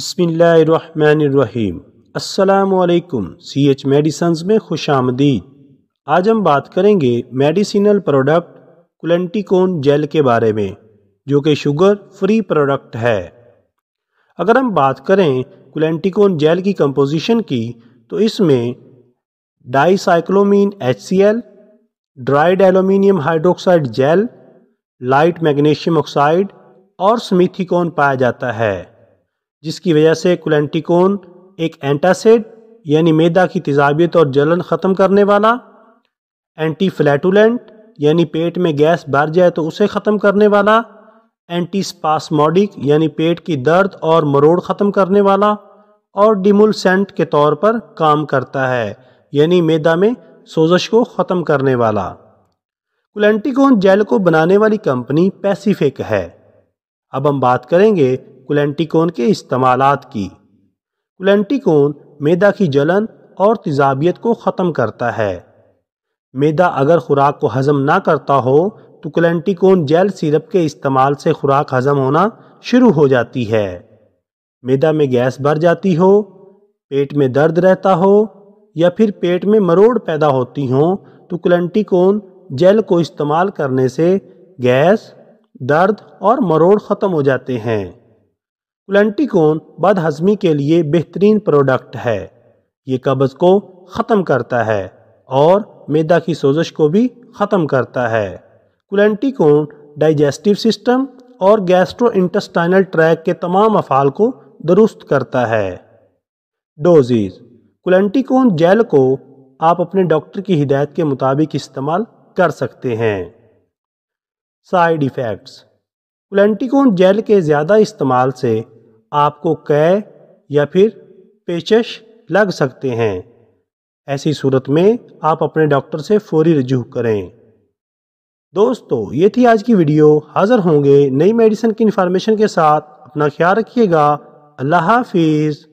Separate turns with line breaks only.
बसमीम् अल्लाम C H medicine में खुश आमदीद आज हम बात करेंगे मेडिसिनल प्रोडक्ट कुलेंटिकोन जेल के बारे में जो कि शुगर फ्री प्रोडक्ट है अगर हम बात करें कुलेंटिकोन जेल की कंपोजिशन की तो इसमें dicyclomine H C L dried aluminium hydroxide gel light magnesium oxide और स्मिथिकोन पाया जाता है जिसकी वजह से कुलेंटिकोन एक एंटासिड यानी मैदा की तजाबियत और जलन ख़त्म करने वाला एंटी फ्लैटुलेंट यानी पेट में गैस भर जाए तो उसे ख़त्म करने वाला एंटी स्पासमोडिक यानी पेट की दर्द और मरोड़ ख़त्म करने वाला और डिमुलसेंट के तौर पर काम करता है यानी मैदा में सोजश को ख़त्म करने वाला कुलेंटिकोन जेल को बनाने वाली कंपनी पैसिफिक है अब हम बात करेंगे कुलेंटिकोन के इस्तेमाल की कुलेंटिकोन मैदा की जलन और तजाबियत को ख़त्म करता है मैदा अगर खुराक को हज़म ना करता हो तो कुलेंटिकोन जेल सिरप के इस्तेमाल से खुराक हज़म होना शुरू हो जाती है मैदा में गैस भर जाती हो पेट में दर्द रहता हो या फिर पेट में मरोड़ पैदा होती हो तो कुलेंटिकोन जेल को इस्तेमाल करने से गैस दर्द और मरोड़ ख़त्म हो जाते हैं बद हज़मी के लिए बेहतरीन प्रोडक्ट है ये कब्ज़ को ख़त्म करता है और मैदा की सोजश को भी ख़त्म करता है कुलंटिकोन डाइजेस्टिव सिस्टम और गैस्ट्रो इंटस्टाइनल ट्रैक के तमाम अफ़ाल को दुरुस्त करता है डोजीज़ कुलेंटिकोन जेल को आप अपने डॉक्टर की हिदायत के मुताबिक इस्तेमाल कर सकते हैं साइड इफ़ेक्ट्स कुलेंटिकोन जेल के ज़्यादा इस्तेमाल से आपको कै या फिर पेचश लग सकते हैं ऐसी सूरत में आप अपने डॉक्टर से फौरी रजू करें दोस्तों ये थी आज की वीडियो हाज़र होंगे नई मेडिसिन की इन्फॉर्मेशन के साथ अपना ख्याल रखिएगा अल्लाह हाफिज़